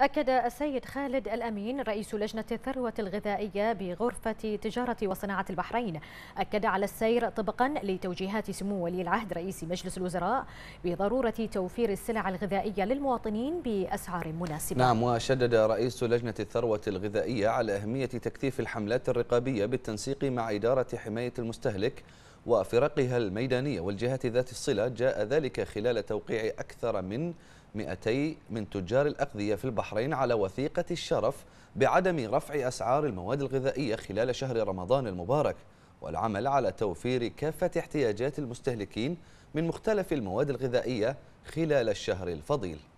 أكد السيد خالد الأمين رئيس لجنة الثروة الغذائية بغرفة تجارة وصناعة البحرين أكد على السير طبقا لتوجيهات سمو ولي العهد رئيس مجلس الوزراء بضرورة توفير السلع الغذائية للمواطنين بأسعار مناسبة نعم وشدد رئيس لجنة الثروة الغذائية على أهمية تكثيف الحملات الرقابية بالتنسيق مع إدارة حماية المستهلك وفرقها الميدانية والجهات ذات الصلة جاء ذلك خلال توقيع أكثر من 200 من تجار الأقذية في البحرين على وثيقة الشرف بعدم رفع أسعار المواد الغذائية خلال شهر رمضان المبارك والعمل على توفير كافة احتياجات المستهلكين من مختلف المواد الغذائية خلال الشهر الفضيل